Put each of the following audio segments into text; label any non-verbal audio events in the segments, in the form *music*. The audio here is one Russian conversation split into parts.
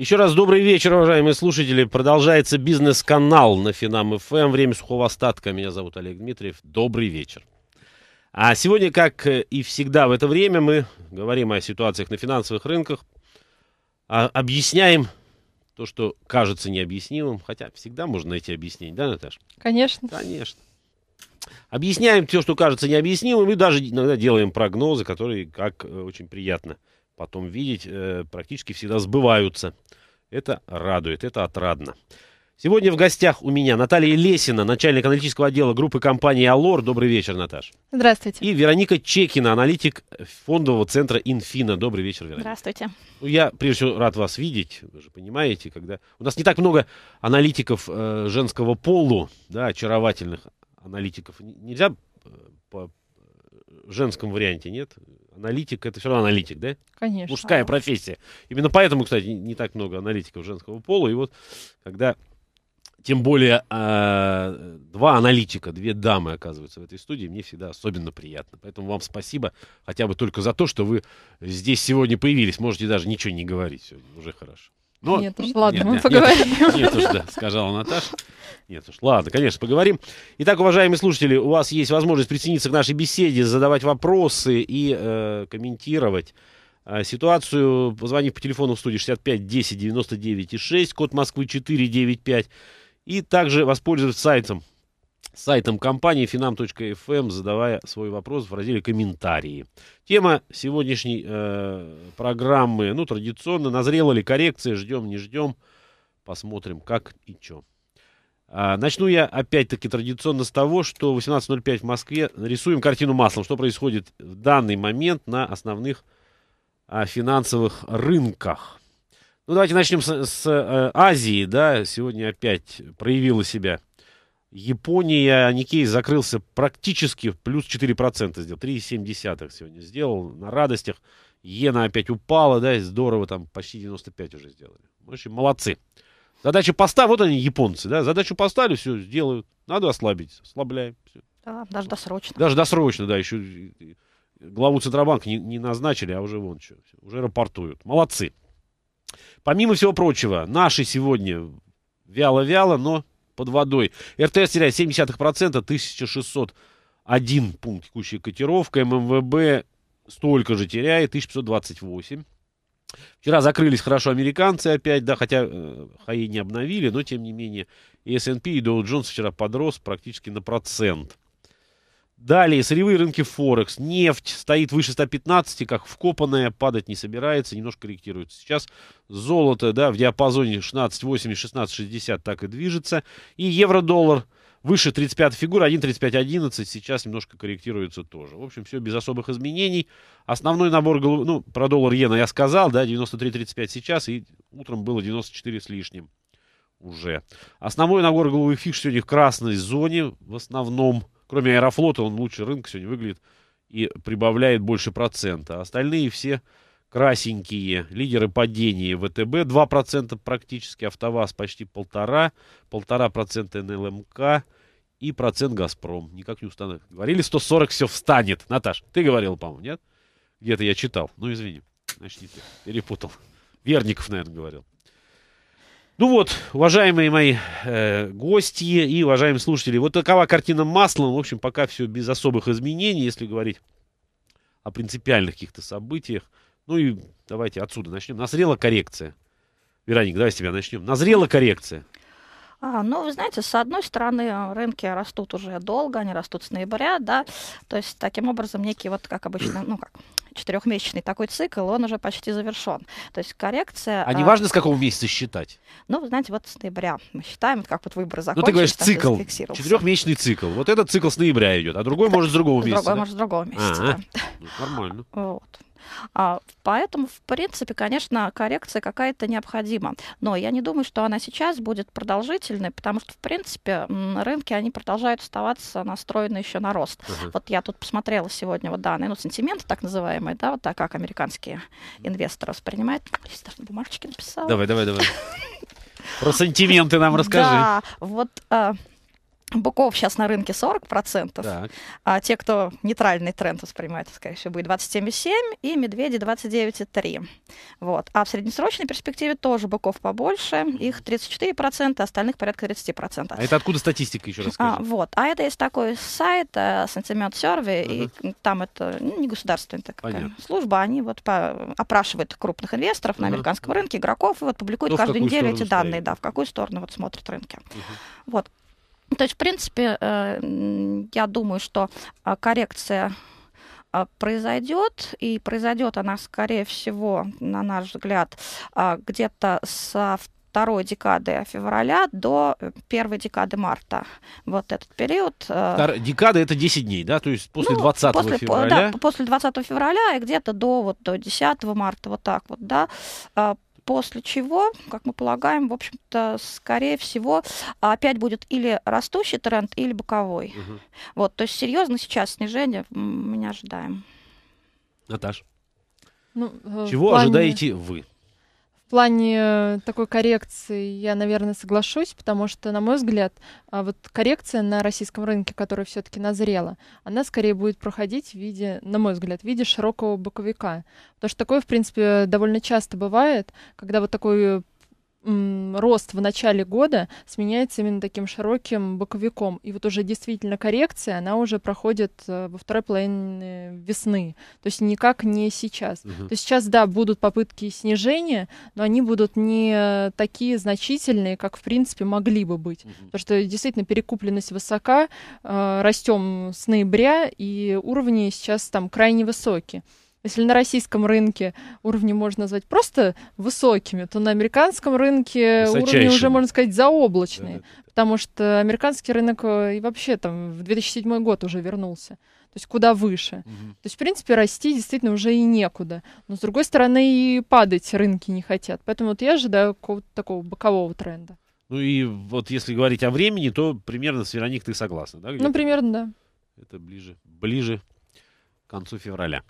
Еще раз добрый вечер, уважаемые слушатели. Продолжается бизнес-канал на Финам ФМ. Эм. Время сухого остатка. Меня зовут Олег Дмитриев. Добрый вечер. А сегодня, как и всегда в это время, мы говорим о ситуациях на финансовых рынках, а объясняем то, что кажется необъяснимым, хотя всегда можно найти объяснение, да, Наташа? Конечно. Конечно. Объясняем то, что кажется необъяснимым, и даже иногда делаем прогнозы, которые, как э, очень приятно – потом видеть, э, практически всегда сбываются. Это радует, это отрадно. Сегодня в гостях у меня Наталья Лесина, начальник аналитического отдела группы компании «Алор». Добрый вечер, Наташ. Здравствуйте. И Вероника Чекина, аналитик фондового центра «Инфина». Добрый вечер, Вероника. Здравствуйте. Ну, я, прежде всего, рад вас видеть. Вы же понимаете, когда... У нас не так много аналитиков э, женского полу, да, очаровательных аналитиков. Нельзя э, по э, женском варианте, нет? аналитик это все равно аналитик, да? Конечно. Мужская профессия. Именно поэтому, кстати, не так много аналитиков женского пола. И вот когда тем более а, два аналитика, две дамы оказываются в этой студии, мне всегда особенно приятно. Поэтому вам спасибо хотя бы только за то, что вы здесь сегодня появились. Можете даже ничего не говорить сегодня, уже хорошо. Но... Ну, нет уж, ладно, нет, мы нет, поговорим. Нет, нет уж, да, сказала Наташа. Нет уж, ладно, конечно, поговорим. Итак, уважаемые слушатели, у вас есть возможность присоединиться к нашей беседе, задавать вопросы и э, комментировать э, ситуацию, позвонив по телефону в студии 65 10 99 6, код Москвы 495, и также воспользоваться сайтом сайтом компании finam.fm, эм, задавая свой вопрос в разделе «Комментарии». Тема сегодняшней э, программы, ну, традиционно, назрела ли коррекция, ждем, не ждем, посмотрим, как и что. А, начну я, опять-таки, традиционно с того, что 18.05 в Москве рисуем картину маслом, что происходит в данный момент на основных а, финансовых рынках. Ну, давайте начнем с, с э, Азии, да, сегодня опять проявила себя – Япония, Никей закрылся практически плюс 4% сделал, 3,7 сегодня сделал на радостях. Иена опять упала, да, здорово, там почти 95 уже сделали. В общем, молодцы. Задача поста, вот они, японцы, да, задачу поставили, все, сделают. Надо ослабить, ослабляем. Все. Да, даже досрочно. Даже досрочно, да, еще главу Центробанка не, не назначили, а уже вон что, уже рапортуют. Молодцы. Помимо всего прочего, наши сегодня вяло-вяло, но под водой. РТС теряет 0,7%, 1601 пункт текущая котировка. ММВБ столько же теряет, 1528. Вчера закрылись хорошо американцы опять, да, хотя э, хаи не обновили, но тем не менее и S&P, и Dow Jones вчера подрос практически на процент. Далее, сырьевые рынки Форекс. Нефть стоит выше 115, как вкопанная, падать не собирается, немножко корректируется. Сейчас золото, да, в диапазоне 168 1660 так и движется. И евро-доллар выше 35 й фигур, 1.35.11, сейчас немножко корректируется тоже. В общем, все без особых изменений. Основной набор, ну, про доллар иена я сказал, да, 93.35 сейчас, и утром было 94 с лишним уже. Основной набор голубых фиш сегодня в красной зоне, в основном кроме Аэрофлота, он лучше рынка сегодня выглядит и прибавляет больше процента. Остальные все красенькие, лидеры падения ВТБ, 2% практически, АвтоВАЗ почти полтора, полтора процента НЛМК и процент Газпром. Никак не установлен. Говорили, 140 все встанет. Наташ, ты говорил, по-моему, нет? Где-то я читал. Ну, извини. Значит, Перепутал. Верников, наверное, говорил. Ну вот, уважаемые мои э, гости и уважаемые слушатели, вот такова картина маслом. В общем, пока все без особых изменений, если говорить о принципиальных каких-то событиях. Ну и давайте отсюда начнем. Назрела коррекция. Вероник, давай с тебя начнем. Назрела коррекция. А, ну, вы знаете, с одной стороны, а, рынки растут уже долго, они растут с ноября, да, то есть таким образом некий вот, как обычно, ну, как четырехмесячный такой цикл, он уже почти завершен. То есть коррекция... А, а не важно, с какого месяца считать? Ну, вы знаете, вот с ноября мы считаем, как вот выборы закончились. Ну, ты говоришь цикл, четырехмесячный цикл. Вот этот цикл с ноября идет, а другой так, может с другого месяца. Другой да? может с другого месяца, А-а. да. Ну, нормально. Вот. А, поэтому, в принципе, конечно, коррекция какая-то необходима. Но я не думаю, что она сейчас будет продолжительной, потому что, в принципе, рынки, они продолжают оставаться настроены еще на рост. Угу. Вот я тут посмотрела сегодня вот данные, ну, сентименты так называемые, да, вот так, как американские инвесторы воспринимают. Здесь ну, даже бумажечки написала. Давай, давай, давай. Про сантименты нам *laughs* расскажи. Да, вот а, быков сейчас на рынке 40%, так. а те, кто нейтральный тренд воспринимает, скорее всего, будет 27,7 и медведи 29,3. Вот. А в среднесрочной перспективе тоже быков побольше, их 34%, остальных порядка 30%. А это откуда статистика, еще раз А, вот. А это есть такой сайт Sentiment Survey, uh-huh. и там это ну, не государственная такая Понятно. служба, они вот по... опрашивают крупных инвесторов uh-huh. на американском рынке, игроков, и вот публикуют То, каждую неделю эти стоит. данные, да, в какую сторону вот смотрят рынки. Uh-huh. Вот. Ну, то есть, в принципе, э, я думаю, что а, коррекция а, произойдет, и произойдет она, скорее всего, на наш взгляд, а, где-то со второй декады февраля до э, первой декады марта. Вот этот период. Э, Втор... Декада это 10 дней, да? То есть после ну, 20 после, февраля? Да, после 20 февраля и где-то до, вот, до 10 марта, вот так вот, да после чего, как мы полагаем, в общем-то, скорее всего, опять будет или растущий тренд, или боковой. Угу. Вот, то есть серьезно сейчас снижение мы не ожидаем. Наташ. Ну, э, Чего плане... ожидаете вы? В плане э, такой коррекции я, наверное, соглашусь, потому что, на мой взгляд, а, вот коррекция на российском рынке, которая все-таки назрела, она скорее будет проходить в виде, на мой взгляд, в виде широкого боковика. Потому что такое, в принципе, довольно часто бывает, когда вот такой рост в начале года сменяется именно таким широким боковиком. И вот уже действительно коррекция, она уже проходит э, во второй половине э, весны. То есть никак не сейчас. Угу. То есть сейчас, да, будут попытки снижения, но они будут не такие значительные, как в принципе могли бы быть. Угу. Потому что действительно перекупленность высока, э, растем с ноября, и уровни сейчас там крайне высокие. Если на российском рынке уровни можно назвать просто высокими, то на американском рынке уровни уже, можно сказать, заоблачные. Да, да. Потому что американский рынок э, и вообще там в 2007 год уже вернулся. То есть куда выше. Угу. То есть, в принципе, расти действительно уже и некуда. Но, с другой стороны, и падать рынки не хотят. Поэтому вот я ожидаю какого-то такого бокового тренда. Ну и вот если говорить о времени, то примерно с Вероник ты согласна, да? Ну, примерно, да. Это ближе, ближе к концу февраля.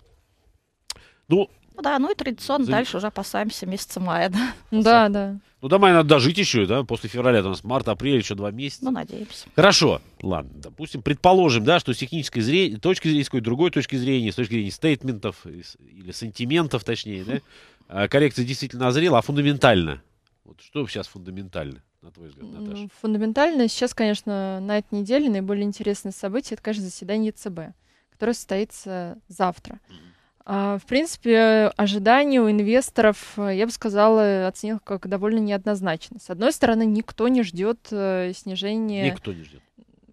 Ну, ну да, ну и традиционно за... дальше уже опасаемся месяца мая, да. *laughs* Да, да. Ну до мая надо дожить еще, да, после февраля, там, нас марта, апреля, еще два месяца. Ну, надеемся. Хорошо, ладно, допустим, предположим, да, что с технической зрения, точки зрения, с какой-то другой точки зрения, с точки зрения стейтментов э, или сантиментов, точнее, да, *laughs* а коррекция действительно назрела, а фундаментально? Вот что сейчас фундаментально? На твой взгляд, Наташа? Фундаментально сейчас, конечно, на этой неделе наиболее интересное событие это, конечно, заседание ЦБ, которое состоится завтра. Mm-hmm. А, в принципе, ожидания у инвесторов, э, я бы сказала, оценил как довольно неоднозначно. С одной стороны, никто не ждет э, снижения... Никто не ждет.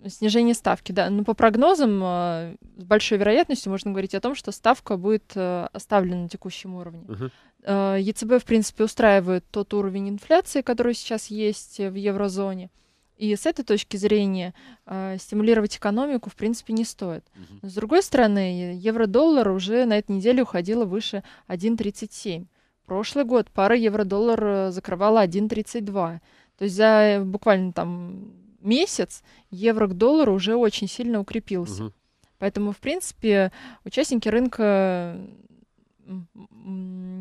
Снижение ставки, да. Но ну, по прогнозам э, с большой вероятностью можно говорить о том, что ставка будет оставлена на текущем уровне. Угу. ЕЦБ, в принципе, устраивает тот уровень инфляции, который сейчас есть в еврозоне. И с этой точки зрения э, стимулировать экономику, в принципе, не стоит. Но, с другой стороны, евро-доллар уже на этой неделе уходила выше 1,37. Прошлый год пара евро-доллар э, закрывала 1,32. То есть за буквально там месяц евро к доллару уже очень сильно укрепился. Угу. Поэтому, в принципе, участники рынка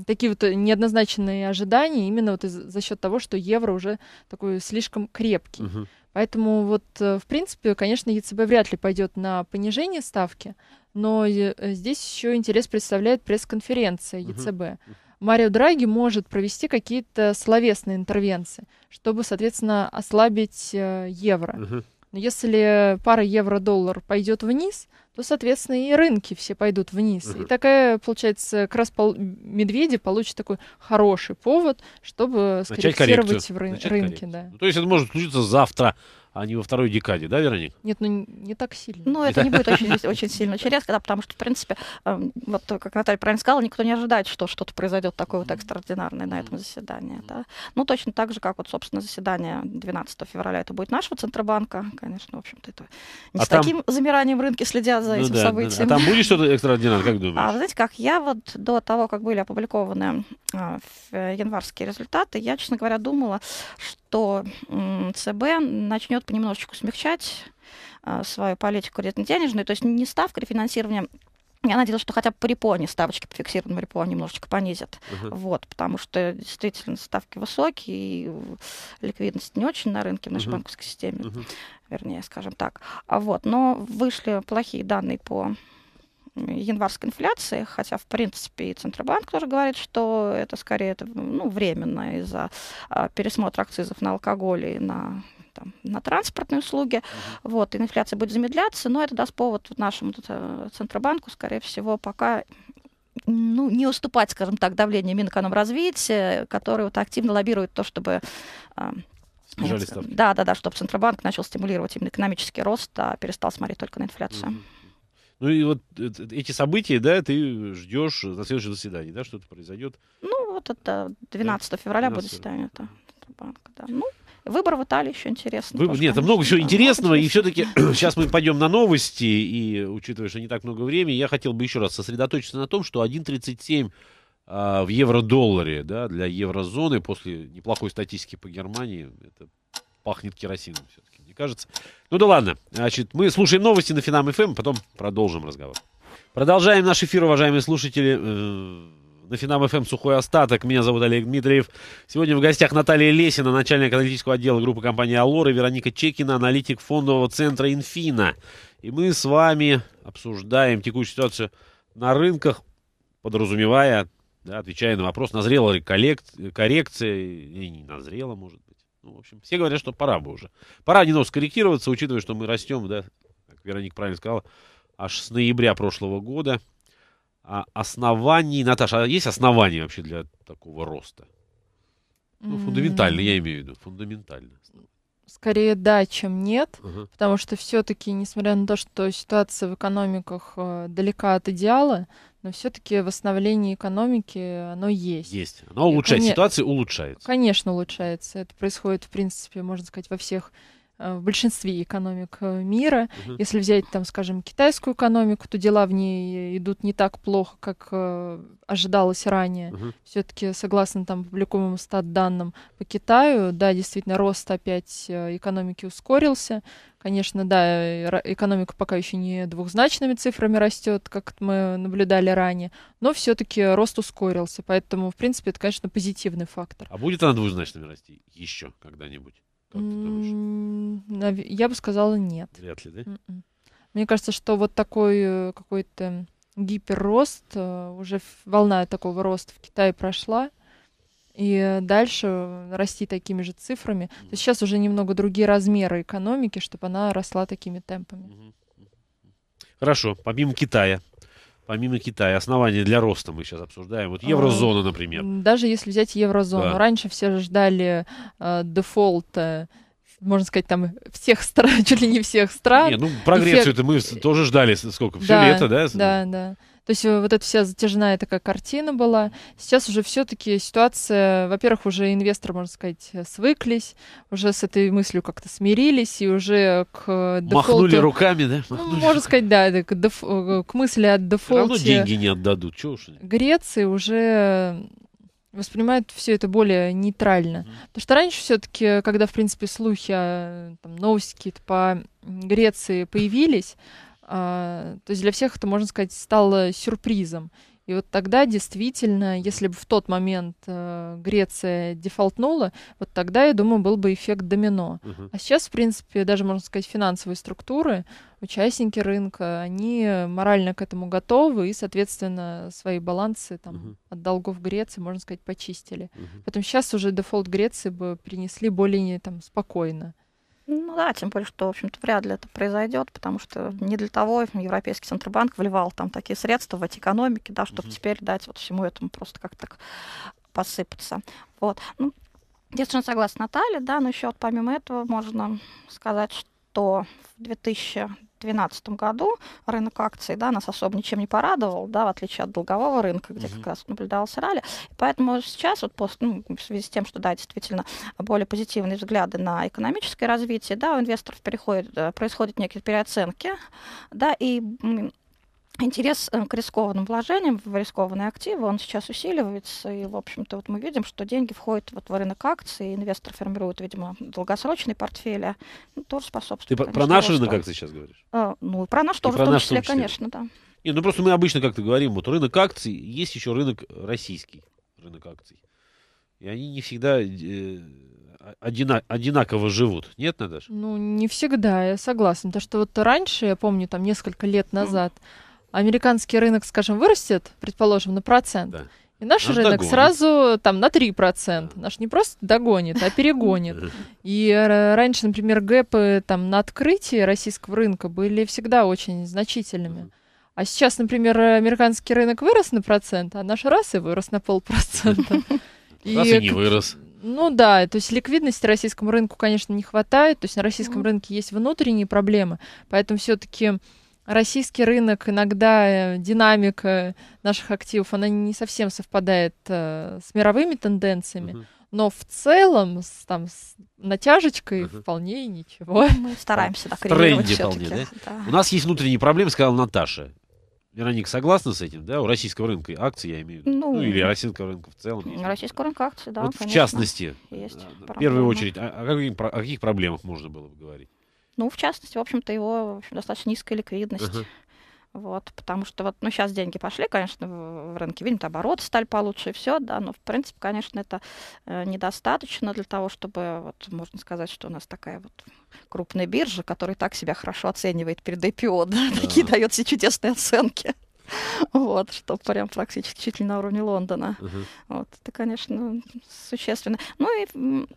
такие вот э, неоднозначные ожидания именно вот из, за счет того, что евро уже такой слишком крепкий. Угу. Поэтому вот, э, в принципе, конечно, ЕЦБ вряд ли пойдет на понижение ставки, но э, здесь еще интерес представляет пресс-конференция ЕЦБ. Угу. Марио Драги может провести какие-то словесные интервенции, чтобы, соответственно, ослабить евро. Угу. Но если пара евро-доллар пойдет вниз, то, соответственно, и рынки все пойдут вниз. Угу. И такая, получается, как раз пол... медведи получат такой хороший повод, чтобы Начать скорректировать в ры... рынке. Да. Ну, то есть это может случиться завтра а не во второй декаде, да, Вероника? Нет, ну не так сильно. Ну, это не будет очень, очень сильно, очень резко, да, потому что, в принципе, эм, вот как Наталья правильно сказала, никто не ожидает, что что-то произойдет такое вот экстраординарное на этом заседании. Да. Ну, точно так же, как вот, собственно, заседание 12 февраля, это будет нашего Центробанка, конечно, в общем-то, это не а с там... таким замиранием рынки следят за ну этим событием. А там будет что-то экстраординарное, как думаешь? А, знаете, как я вот до того, как были опубликованы а, э, январские результаты, я, честно говоря, думала, что то ЦБ начнет понемножечку смягчать а, свою политику кредитно-денежную, то есть не ставка рефинансирования я надеялась, что хотя бы по репо они ставочки по фиксированному репо немножечко понизят. Uh-huh. Вот, потому что действительно ставки высокие, и ликвидность не очень на рынке в нашей uh-huh. банковской системе, uh-huh. вернее, скажем так. А вот, но вышли плохие данные по январской инфляции, хотя, в принципе, и Центробанк тоже говорит, что это скорее это, ну, временно из-за а, пересмотра акцизов на алкоголь и на на транспортные услуги, вот, и инфляция будет замедляться, но это даст повод нашему э, Центробанку, скорее всего, пока ну, не уступать, скажем так, давлению Минэкономразвития, который вот активно лоббирует то, чтобы а, Да, да, да, чтобы Центробанк начал стимулировать именно экономический рост, а перестал смотреть только на инфляцию. Uh-huh. Ну и вот э, эти события, да, ты ждешь на следующее заседание, да, что-то произойдет. Ну, вот это 12 да? февраля 12. будет заседание это, банка, да. Ну, выбор в Италии еще интересно. Выбор, тоже, нет, конечно, много еще интересного, много и все-таки *clears throat* сейчас мы пойдем на новости, и учитывая, что не так много времени, я хотел бы еще раз сосредоточиться на том, что 1.37 а, в евро-долларе, да, для еврозоны после неплохой статистики по Германии, это пахнет керосином все-таки кажется. Ну да ладно. Значит, мы слушаем новости на Финам ФМ, эм, потом продолжим разговор. Продолжаем наш эфир, уважаемые слушатели. Э, на Финам ФМ эм сухой остаток. Меня зовут Олег Дмитриев. Сегодня в гостях Наталья Лесина, начальник аналитического отдела группы компании «Аллор» и Вероника Чекина, аналитик фондового центра «Инфина». И мы с вами обсуждаем текущую ситуацию на рынках, подразумевая, да, отвечая на вопрос, назрела ли коррекция, не назрела, может, ну, в общем, все говорят, что пора бы уже. Пора немного скорректироваться, учитывая, что мы растем, да, как Вероника правильно сказала, аж с ноября прошлого года. А оснований, Наташа, а есть основания вообще для такого роста? Ну, фундаментально, mm-hmm. я имею в виду, фундаментально. Скорее да, чем нет, uh-huh. потому что все-таки, несмотря на то, что ситуация в экономиках э, далека от идеала, но все-таки восстановление экономики, оно есть. Есть. Оно улучшает Кон... ситуацию, улучшается. Конечно, улучшается. Это происходит, в принципе, можно сказать, во всех Э, в большинстве экономик э, мира. Угу. Если взять, там, скажем, китайскую экономику, то дела в ней идут не так плохо, как э, ожидалось ранее. Угу. Все-таки, согласно там публикуемым стат данным по Китаю, да, действительно, рост опять э, экономики ускорился. Конечно, да, экономика пока еще не двухзначными цифрами растет, как мы наблюдали ранее, но все-таки рост ускорился. Поэтому, в принципе, это, конечно, позитивный фактор. А будет она двухзначными расти еще когда-нибудь? Как ты думаешь? Я бы сказала нет. Вряд ли, да? М-м. Мне кажется, что вот такой э, какой-то гиперрост, э, уже волна такого роста в Китае прошла, и дальше расти такими же цифрами. Mm. То сейчас уже немного другие размеры экономики, чтобы она росла такими темпами. Хорошо, помимо Китая, помимо Китая, основания для роста мы сейчас обсуждаем. Вот а, еврозона, например. Даже если взять еврозону, да. раньше все ждали э, дефолта можно сказать, там всех стран, *laughs* чуть ли не всех стран. Не, ну про Грецию это мы тоже ждали сколько, все да, лето, да? Да, да. То есть э, вот эта вся затяжная такая картина была. Сейчас уже все-таки ситуация, во-первых, уже инвесторы, можно сказать, свыклись, уже с этой мыслью как-то смирились и уже к дефолту... Махнули руками, да? Ну, Махнули. Ну, можно сказать, да, к, деф... Э, к мысли от дефолте... Все равно деньги не отдадут, чего уж. Греции уже воспринимают все это более нейтрально. Mm-hmm. Потому что раньше все-таки, когда, в принципе, слухи, а, там, новости какие-то по Греции появились, а, то есть для всех это, можно сказать, стало сюрпризом. И вот тогда действительно, если бы в тот момент э, Греция дефолтнула, вот тогда, я думаю, был бы эффект домино. Угу. А сейчас, в принципе, даже можно сказать, финансовые структуры, участники рынка, они морально к этому готовы и, соответственно, свои балансы там, угу. от долгов Греции, можно сказать, почистили. Угу. Поэтому сейчас уже дефолт Греции бы принесли более там, спокойно. Ну да, тем более, что, в общем-то, вряд ли это произойдет, потому что не для того Европейский Центробанк вливал там такие средства в эти экономики, да, чтобы угу. теперь дать вот всему этому просто как-то так посыпаться. Вот. Ну, я совершенно согласна с Натальей, да, но еще вот помимо этого можно сказать, что что в 2012 году рынок акций да, нас особо ничем не порадовал, да, в отличие от долгового рынка, где mm-hmm. как раз наблюдался ралли. И поэтому сейчас, вот после, ну, в связи с тем, что да, действительно более позитивные взгляды на экономическое развитие, да, у инвесторов переходит, э, происходит некие переоценки, да, и интерес э, к рискованным вложениям, в рискованные активы, он сейчас усиливается, и, в общем-то, вот мы видим, что деньги входят вот в рынок акций, инвестор формирует, видимо, долгосрочные портфели, а ну, тоже способствует. Ты про наш рынок акций сейчас говоришь? А, ну, про наш тоже, про в том числе, числе, конечно, да. Не, ну просто мы обычно как-то говорим, вот рынок акций, есть еще рынок российский, рынок акций. И они не всегда э, одинаково живут. Нет, Наташа? Ну, не всегда, я согласна. То, что вот раньше, я помню, там несколько лет назад, mm американский рынок, скажем, вырастет, предположим, на процент, да. И наш Нас рынок догонит. сразу там на 3%. Наш не просто догонит, а перегонит. И э, раньше, например, гэпы там на открытии российского рынка были всегда очень значительными. А сейчас, например, американский рынок вырос на процент, а наш раз и вырос на полпроцента. И, *laughs* раз и не вырос. Ну да, то есть ликвидности российскому рынку, конечно, не хватает. То есть на российском ну. рынке есть внутренние проблемы, поэтому все-таки российский рынок, иногда э, динамика наших активов, она не совсем совпадает э, с мировыми тенденциями. Uh-huh. Но в целом, с, там, с натяжечкой uh-huh. вполне ничего. *laughs* Мы стараемся так коррелировать вполне, да? да? У нас есть внутренние проблемы, сказала Наташа. Вероника, согласна с этим, да? У российского рынка акций, я имею в виду. Ну, ну или российского рынка в целом. Российского рынка акций, да, вот конечно, В частности, есть э, в проблемы. первую очередь, о, а, а каких, о каких проблемах можно было бы говорить? Ну, в частности, в общем-то, его в общем, достаточно низкая ликвидность. Uh-huh. Вот, потому что вот, ну, сейчас деньги пошли, конечно, в рынке винит оборот, сталь получше и все, да, но, в принципе, конечно, это э, недостаточно для того, чтобы, вот, можно сказать, что у нас такая вот крупная биржа, которая так себя хорошо оценивает перед IPO, *laughs* да, да. такие дает все чудесные оценки. Вот, что прям практически чуть ли на уровне Лондона. Угу. Вот, это, конечно, существенно. Ну и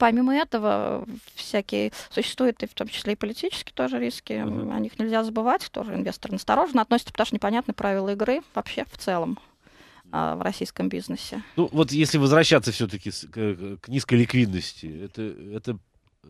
Помимо этого, всякие существуют и в том числе и политические тоже риски. Mm-hmm. О них нельзя забывать. Тоже инвесторы осторожно относятся, потому что непонятны правила игры вообще в целом а, в российском бизнесе. Ну вот если возвращаться все-таки к, к низкой ликвидности, это, это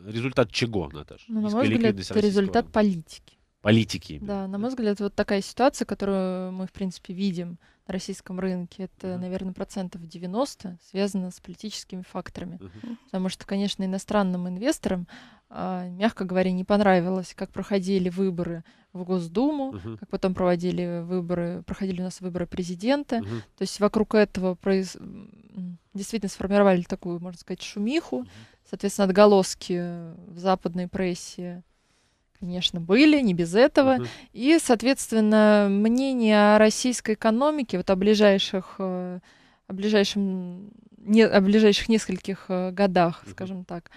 результат чего, Наташа? Ну, на мой взгляд, это результат политики политики. Да, на мой взгляд, вот такая ситуация, которую мы, в принципе, видим на российском рынке, это, mm наверное, процентов 90 связано с политическими факторами. mm Потому что, конечно, иностранным инвесторам, а, мягко говоря, не понравилось, как проходили выборы в Госдуму, uh как потом проводили выборы, проходили у нас выборы президента. uh То есть вокруг этого произ... действительно сформировали такую, можно сказать, шумиху. uh Соответственно, отголоски в западной прессе конечно, были, не без этого. Uh-huh. И, соответственно, мнение о российской экономике, вот о ближайших, э, о ближайшем, не, о ближайших нескольких э, годах, uh-huh. скажем так,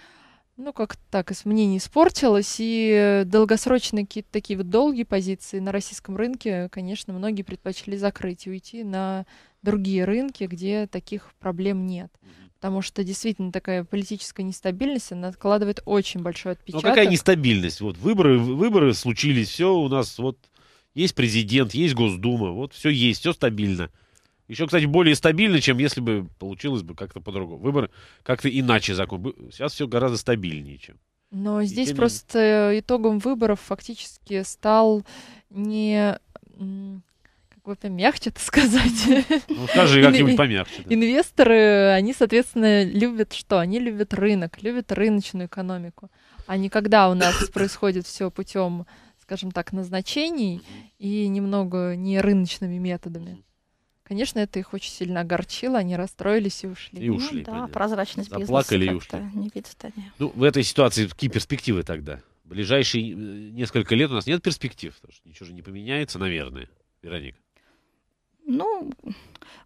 ну, как так, мнение испортилось, и долгосрочные какие-то такие вот долгие позиции на российском рынке, конечно, многие предпочли закрыть и уйти на другие рынки, где таких проблем нет потому что действительно такая политическая нестабильность, она откладывает очень большой ну, а отпечаток. Ну какая нестабильность? Вот выборы, выборы случились, все у нас вот есть президент, есть Госдума, вот все есть, все стабильно. Еще, кстати, более стабильно, чем если бы получилось бы как-то по-другому. Выборы как-то иначе закон. Сейчас все гораздо стабильнее, чем. Но здесь просто итогом выборов фактически стал не как бы мягче это сказать. *laughs* Ну, скажи как-нибудь помягче. Да. Инвесторы, они, соответственно, любят что? Они любят рынок, любят рыночную экономику. А не когда у нас *coughs* происходит все путем, скажем так, назначений и немного не рыночными методами. Конечно, это их очень сильно огорчило, они расстроились и ушли. И ну ушли. Ну, да, понятно. прозрачность Заплакали бизнеса. плакали и ушли. Не видят они. Ну, в этой ситуации какие перспективы тогда? В ближайшие э, несколько лет у нас нет перспектив, потому что ничего же не поменяется, наверное. Вероника. Ну,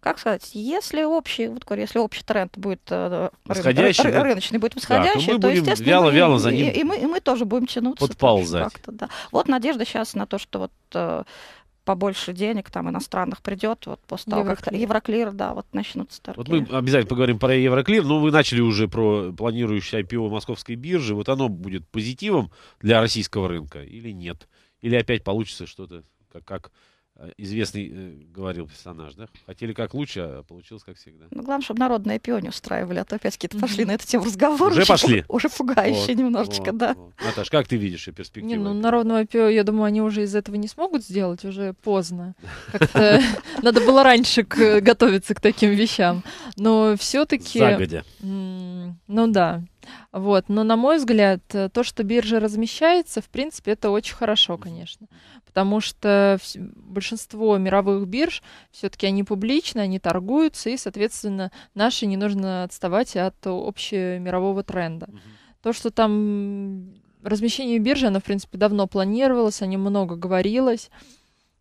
как сказать, если общий, вот, если общий тренд будет э, восходящий, ры, да? рыночный, будет восходящий, да, то, то естественно, вяло, вяло за ним и, и, мы, и мы тоже будем тянуться. Подползать. Да. Вот надежда сейчас на то, что вот э, побольше денег там иностранных придет, вот после того, Евроклир. как Евроклир, да, вот начнутся торги. Вот мы обязательно поговорим про Евроклир, но ну, вы начали уже про планирующее IPO московской биржи, вот оно будет позитивом для российского рынка или нет? Или опять получится что-то, как, как Э, известный, э, говорил персонаж, да? Хотели как лучше, а получилось как всегда. Ну, главное, чтобы народные пионе устраивали, а то опять какие-то пошли на эту тему разговор Уже пошли? Уже пугающие вот, немножечко, вот, да. Вот. Наташа, как ты видишь перспективу? Не, ну, народного пионе, я думаю, они уже из этого не смогут сделать, уже поздно. *laughs* надо было раньше готовиться к таким вещам. Но все таки Загодя. Ну да, вот. Но, на мой взгляд, э, то, что биржа размещается, в принципе, это очень хорошо, конечно. Потому что большинство мировых бирж, все-таки они публичны, они торгуются, и, соответственно, наши не нужно отставать от общего мирового тренда. Угу. То, что там размещение биржи, оно, в принципе, давно планировалось, о нем много говорилось.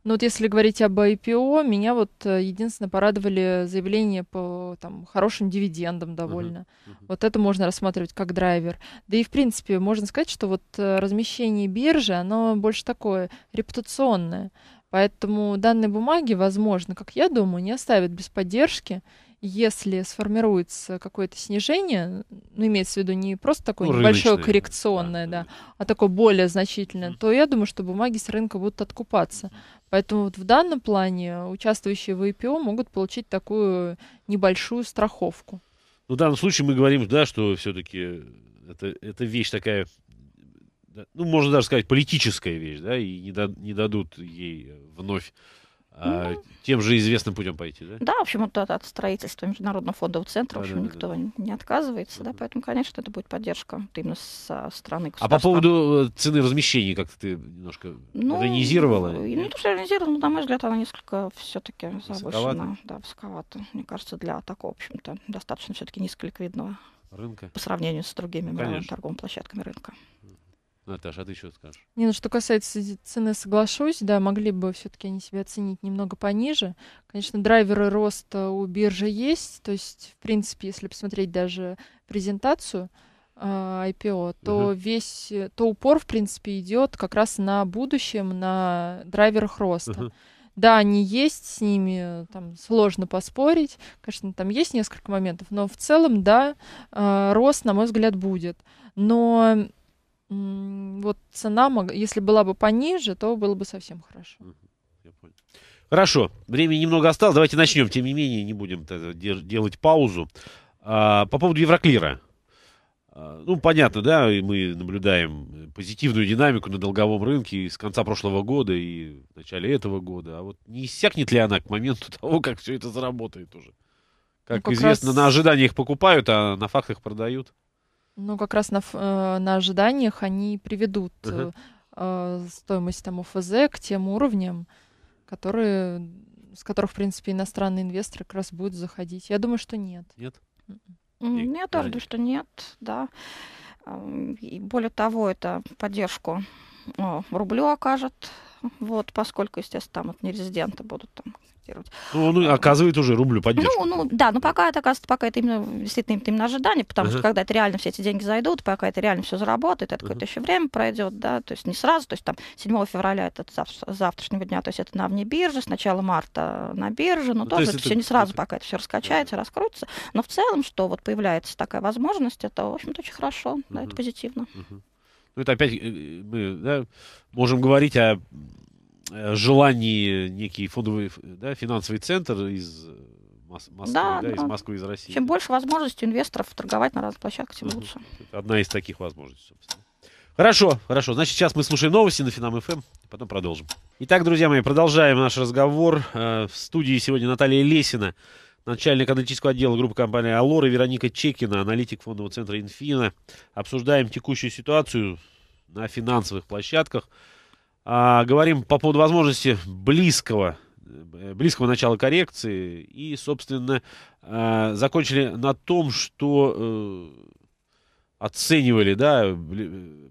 Ну вот если говорить об IPO, меня вот э, единственное порадовали заявления по там, хорошим дивидендам довольно. Uh-huh, uh-huh. Вот это можно рассматривать как драйвер. Да и в принципе можно сказать, что вот э, размещение биржи, оно больше такое репутационное. Поэтому данные бумаги, возможно, как я думаю, не оставят без поддержки если сформируется какое-то снижение, ну, имеется в виду не просто такое ну, небольшое рыночное, коррекционное, да, да, да, а такое более значительное, mm-hmm. то я думаю, что бумаги с рынка будут откупаться. Поэтому вот в данном плане участвующие в IPO могут получить такую небольшую страховку. Ну, в данном случае мы говорим, да, что все-таки это, это вещь такая, ну, можно даже сказать, политическая вещь, да, и не, да, не дадут ей вновь а, ну, тем же известным путем пойти, да? Да, в общем, от, от строительства Международного фондового центра, в общем, никто не отказывается, да, поэтому, конечно, это будет поддержка вот именно со стороны А по поводу э, цены размещения, как ты немножко ну, организировала? Ну, не то, что организировала, но, на мой взгляд, она несколько все-таки завышена. Да, высоковато. Мне кажется, для такого, в общем-то, достаточно все-таки низколиквидного рынка по сравнению с другими конечно. торговыми площадками рынка. Ну, Наташа, а ты что скажешь? Не, ну что касается цены, соглашусь, да, могли бы все-таки они себя оценить немного пониже. Конечно, драйверы роста у биржи есть, то есть, в принципе, если посмотреть даже презентацию э, а, IPO, то uh-huh. весь, то упор, в принципе, идет как раз на будущем, на драйверах роста. Uh-huh. Да, они есть, с ними там сложно поспорить. Конечно, там есть несколько моментов, но в целом, да, э, рост, на мой взгляд, будет. Но вот цена, если была бы пониже, то было бы совсем хорошо. Я понял. Хорошо, времени немного осталось, давайте начнем. Тем не менее, не будем делать паузу. А, по поводу Евроклира. А, ну, понятно, да, и мы наблюдаем позитивную динамику на долговом рынке с конца прошлого года и в начале этого года. А вот не иссякнет ли она к моменту *laughs* того, как все это заработает уже? Как, ну, как известно, раз... на ожиданиях покупают, а на фактах продают. Ну, как раз на, э, на ожиданиях они приведут угу. э, стоимость там УФЗ к тем уровням, которые, с которых, в принципе, иностранные инвесторы как раз будут заходить. Я думаю, что нет. Нет? Mm-mm. Я тоже думаю, что нет, да. И более того, это поддержку э, рублю окажет, вот, поскольку, естественно, там вот не резиденты будут там инвестировать. Ну, э, оказывает уже рублю ну, поддержку. Ну, ну да, но пока это, оказывается, пока это именно действительно именно ожидание, потому uh-huh. что когда это реально все эти деньги зайдут, пока это реально все заработает, это uh-huh. какое-то еще время пройдет, да, то есть не сразу, то есть там 7 февраля это завтра, завтрашнего дня, то есть это на вне бирже, с начала марта на бирже, но ну, тоже ну, то это, это все не сразу, это... пока это все раскачается, uh-huh. раскрутится, но в целом, что вот появляется такая возможность, это, в общем-то, очень хорошо, uh-huh. да, это позитивно. Uh-huh. Ну, это опять э, мы да, можем говорить о Э, желании некий фондовый, да, финансовый центр из э, Москвы, да, да, да. из Москвы, из России. Чем больше возможностей инвесторов торговать на разных площадках, тем лучше. Одна из таких возможностей, собственно. Хорошо, хорошо. Значит, сейчас мы слушаем новости на Финам ФМ, эм, потом продолжим. Итак, друзья мои, продолжаем наш разговор. Э, в студии сегодня Наталья Лесина, начальник аналитического отдела группы компании «Алор» и Вероника Чекина, аналитик фондового центра «Инфина». Обсуждаем текущую ситуацию на финансовых площадках – а, говорим по поводу возможности близкого, э, близкого начала коррекции. И, собственно, а, закончили на том, что э, оценивали, да,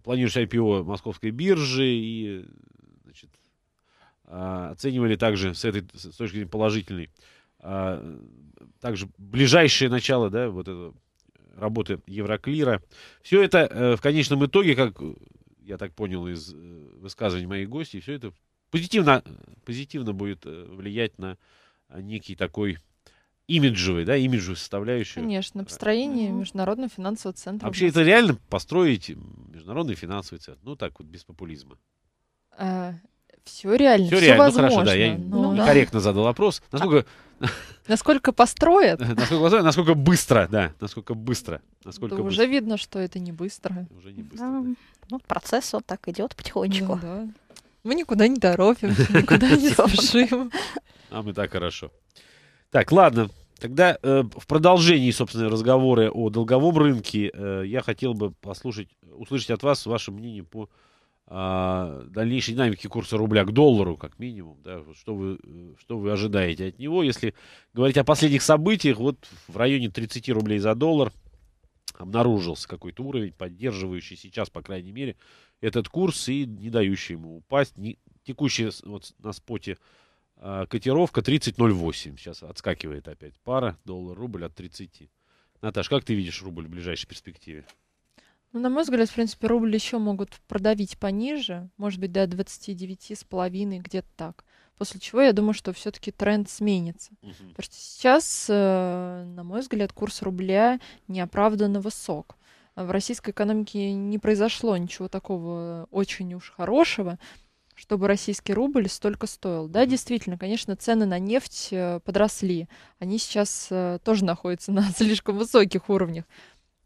планируешь IPO московской биржи и значит, а, оценивали также с этой с точки зрения положительной а, также ближайшее начало, да, вот этого работы Евроклира. Все это э, в конечном итоге, как я так понял из э, высказываний моих гостей, все это позитивно, позитивно будет э, влиять на э, некий такой имиджевый, да, имиджевую составляющую. Конечно, построение угу. международного финансового центра. Вообще это реально построить международный финансовый центр? Ну так вот, без популизма. Все реально, все, реально. Возможно. Ну хорошо, да, я ну, да. корректно задал вопрос. Насколько... А, насколько построят? *laughs* Насколько построят, насколько быстро, да, насколько быстро. Насколько быстро. уже видно, что это не быстро. Уже не быстро, да. да. Ну, процесс вот так идет потихонечку. Да, ну да. Мы никуда не торопимся, никуда не *laughs* *laughs* спешим. А мы так хорошо. Так, ладно, Тогда э, в продолжении, собственно, разговора о долговом рынке э, я хотел бы послушать, услышать от вас ваше мнение по а, дальнейшей динамики курса рубля к доллару, как минимум, да, вот что, вы, э, что вы ожидаете от него. Если говорить о последних событиях, вот в районе 30 рублей за доллар обнаружился какой-то уровень, поддерживающий сейчас, по крайней мере, этот курс и не дающий ему упасть. Не, текущая вот на споте э, котировка 30.08. Сейчас отскакивает опять пара, доллар-рубль от 30. Наташ, как ты видишь рубль в ближайшей перспективе? Ну, на мой взгляд, в принципе, рубль еще могут продавить пониже, может быть, до 29,5, где-то так. После чего я думаю, что все-таки тренд сменится. Угу. Потому что сейчас, э, на мой взгляд, курс рубля неоправданно высок. В российской экономике не произошло ничего такого очень уж хорошего, чтобы российский рубль столько стоил. Да, действительно, конечно, цены на нефть э, подросли. Они сейчас э, тоже находятся *laughs* на слишком высоких уровнях.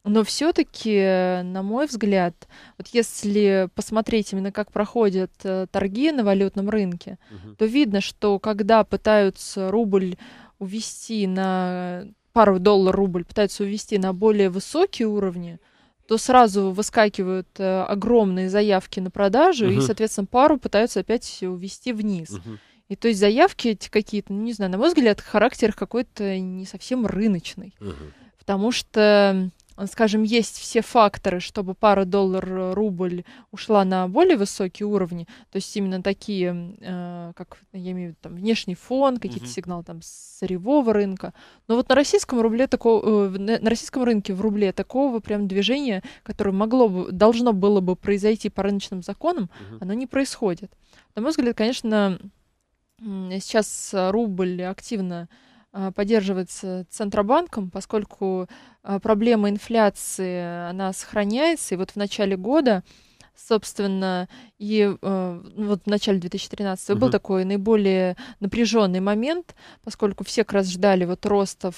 Но все-таки, на мой взгляд, вот если посмотреть именно как проходят э, торги на валютном рынке, угу. то видно, что когда пытаются рубль увести на пару доллар рубль пытаются увести на более высокие уровни, то сразу выскакивают э, огромные заявки на продажу, угу. и, соответственно, пару пытаются опять увести вниз. Угу. И то есть заявки эти какие-то, ну, не знаю, на мой взгляд, характер какой-то не совсем рыночный. Угу. Потому что скажем, есть все факторы, чтобы пара доллар-рубль э, ушла на более высокие уровни, то есть именно такие, э, как я имею в виду, там, внешний фон, какие-то угу. сигналы там сырьевого рынка. Но вот на российском рубле такого, э, на российском рынке в рубле такого прям движения, которое могло бы, должно было бы произойти по рыночным законам, угу. оно не происходит. На мой взгляд, конечно, сейчас рубль активно а, поддерживается Центробанком, поскольку а, проблема инфляции, она сохраняется. И вот в начале года, собственно, и а, ну, вот в начале 2013 угу. был такой наиболее напряженный момент, поскольку все как раз ждали вот ростов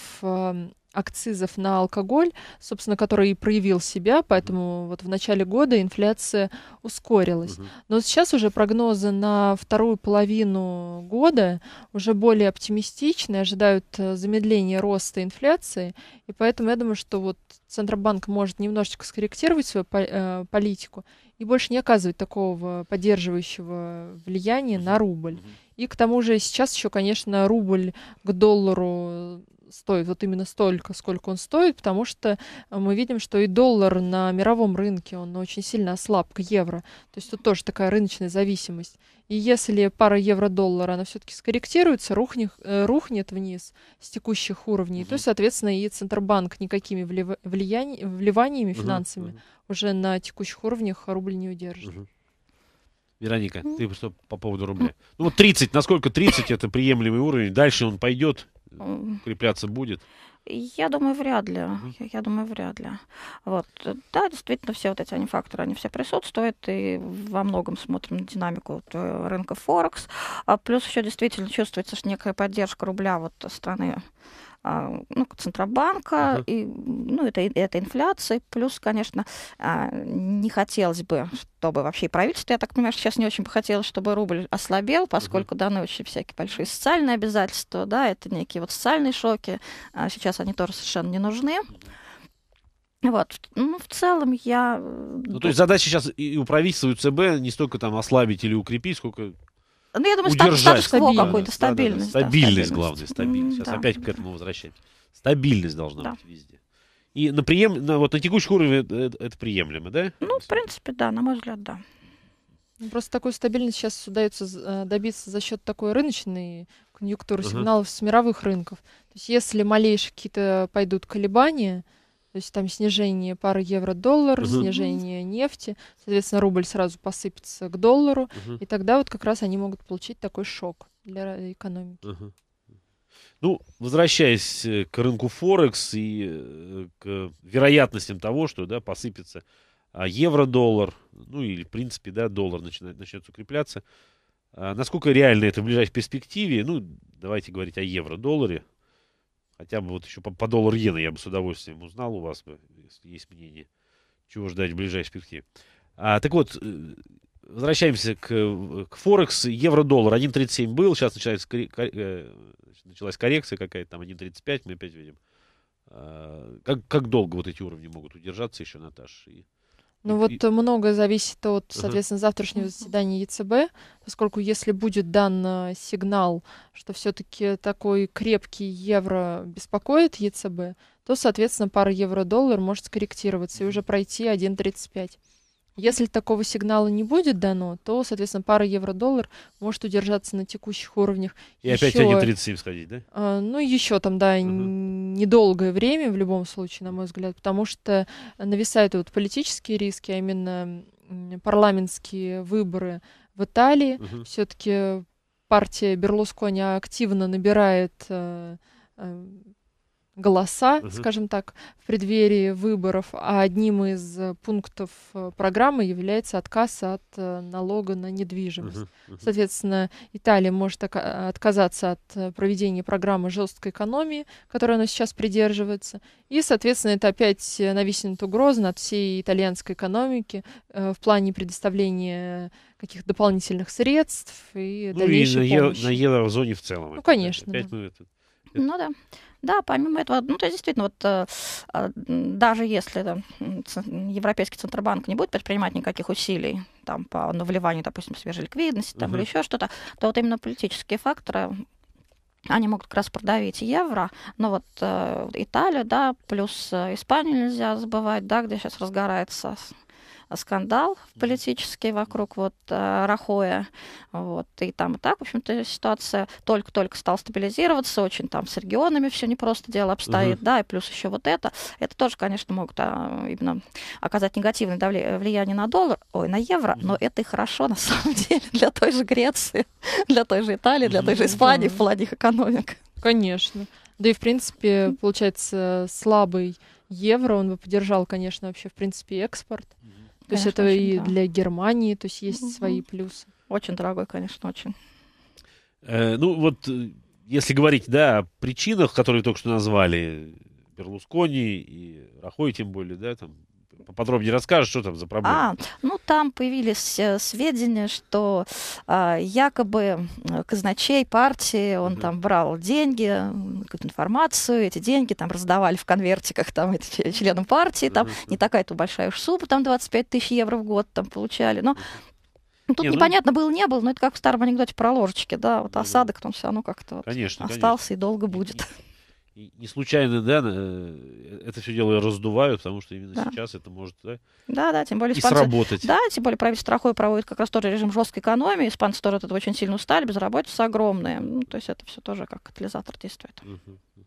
акцизов на алкоголь, собственно, который и проявил себя, поэтому вот в начале года инфляция ускорилась. Но сейчас уже прогнозы на вторую половину года уже более оптимистичны, ожидают э, замедления роста инфляции, и поэтому я думаю, что вот Центробанк может немножечко скорректировать свою э, политику и больше не оказывать такого поддерживающего влияния на рубль. И к тому же сейчас еще, конечно, рубль к доллару стоит вот именно столько, сколько он стоит, потому что мы видим, что и доллар на мировом рынке, он очень сильно ослаб к евро. То есть тут тоже такая рыночная зависимость. И если пара евро-доллара, она все-таки скорректируется, рухнет, э, рухнет вниз с текущих уровней, угу. то, соответственно, и Центробанк никакими вли... влияни... вливаниями финансами угу. уже на текущих уровнях рубль не удержит. Угу. Вероника, ну. ты что по поводу рубля? Ну вот 30, насколько 30 это приемлемый уровень, дальше он пойдет укрепляться будет? Я думаю, вряд ли. Я, я думаю, вряд ли. Вот. Да, действительно, все вот эти они факторы, они все присутствуют, и во многом смотрим на динамику э, рынка Форекс. А плюс еще действительно чувствуется некая поддержка рубля вот страны а, ну, Центробанка, uh-huh. и, ну, это, это инфляция, плюс, конечно, а, не хотелось бы, чтобы вообще правительство, я так понимаю, сейчас не очень бы хотелось, чтобы рубль ослабел, поскольку uh-huh. даны очень всякие большие социальные обязательства, да, это некие вот социальные шоки, а сейчас они тоже совершенно не нужны. Вот. Ну, в целом я... Э, ну, то есть задача сейчас и у правительства, и у ЦБ не столько там ослабить или укрепить, сколько ну, я думаю, удержать. статус-кво какой-то, стабильность. Да, да, да. Стабильность, да, главное, стабильность. Сейчас да. опять к этому возвращаемся. Стабильность должна да. быть везде. И на, прием... на, вот, на текущих уровнях это, это приемлемо, да? Ну, в принципе, да, на мой взгляд, да. Ну, просто такую стабильность сейчас удается э, добиться за счет такой рыночной конъюнктуры uh-huh. сигналов с мировых рынков. То есть если малейшие какие-то пойдут колебания, то есть там снижение пары евро-доллар, угу. снижение нефти, соответственно, рубль сразу посыпется к доллару, угу. и тогда вот как раз они могут получить такой шок для экономики. Угу. Ну, возвращаясь э, к рынку Форекс и э, к вероятностям того, что да, посыпется а, евро-доллар, ну или, в принципе, да, доллар начинает, начнет укрепляться. А насколько реально это в ближайшей перспективе? Ну, давайте говорить о евро-долларе, Хотя бы вот еще по, по доллар иена я бы с удовольствием узнал у вас бы, если есть мнение, чего ждать в ближайшей перспективе. А, так вот, э, возвращаемся к, э, к Форекс. Евро-доллар 1.37 был, сейчас началась, э, началась коррекция какая-то, там 1.35 мы опять видим. А, как, как долго вот эти уровни могут удержаться еще, Наташа? Ну и, вот и... многое зависит от, соответственно, uh-huh. завтрашнего заседания ЕЦБ, поскольку если будет дан э, сигнал, что все-таки такой крепкий евро беспокоит ЕЦБ, то, соответственно, пара евро-доллар может скорректироваться и уже пройти 1.35. Если такого сигнала не будет дано, то, соответственно, пара евро-доллар может удержаться на текущих уровнях. И еще, опять 1.37 сходить, да? А, ну, еще там, да, угу. недолгое время в любом случае, на мой взгляд, потому что нависают вот политические риски, а именно парламентские выборы в Италии. Угу. Все-таки партия Берлускони активно набирает э, э, голоса, угу. скажем так, в преддверии выборов, а одним из э, пунктов э, программы является отказ от э, налога на недвижимость. Угу. Соответственно, Италия может отказаться от проведения программы жесткой экономии, которой она сейчас придерживается, и, соответственно, это опять нависнет угроза над всей итальянской экономики в плане предоставления каких-то дополнительных средств и ну, дальнейшей и на, помощи. Е- на еврозоне в целом. Ну, это, конечно. Опять, да. ну, это ну да. Да, помимо этого, ну то есть действительно, вот э, а, даже если там, Европейский Центробанк не будет предпринимать никаких усилий там, по ну, вливанию, допустим, свежей ликвидности там, угу. или еще что-то, то вот именно политические факторы они могут как раз продавить евро, но вот э, Италию, да, плюс э, Испанию нельзя забывать, да, где сейчас разгорается скандал политический вокруг вот э, Рахоя. Вот, и там и так, в общем-то, ситуация только-только стала стабилизироваться, очень там с регионами все не просто дело обстоит, угу. да, и плюс еще вот это. Это тоже, конечно, могут а, именно оказать негативное давление, влияние на доллар, ой, на евро, но это и хорошо, на *laughs* самом деле, для той же Греции, для той же Италии, для той же Испании в плане их экономик. Конечно. Да и, в принципе, получается, слабый евро, он бы поддержал, конечно, вообще, в принципе, экспорт. То есть это очень, и да. для Германии, то есть есть угу. свои плюсы. Очень дорогой, конечно, очень. Э, ну вот, э, если говорить, да, о причинах, которые только что назвали, Берлускони и Рахой, тем более, да, там поподробнее расскажешь, что там за проблема? А, ну там появились э, сведения, что а, якобы э, казначей партии, он угу. там брал деньги, какую-то информацию, эти деньги там раздавали в конвертиках там это, членам партии, там угу. не такая-то большая уж там 25 тысяч евро в год там получали, но Тут не, ну непонятно ну... было, не было, но это как в старом анекдоте про ложечки, да, вот ну осадок, там все равно как-то вот конечно, остался конечно. и долго будет. И не случайно, да, э, это все дело раздувают, потому что именно да. сейчас это может да, да, да, тем более испанцы, и сработать. Да, тем более правительство Рахой проводит как раз тоже режим жесткой экономии, испанцы тоже от этого очень сильно устали, безработица огромная. Ну, то есть это все тоже как катализатор действует. Угу.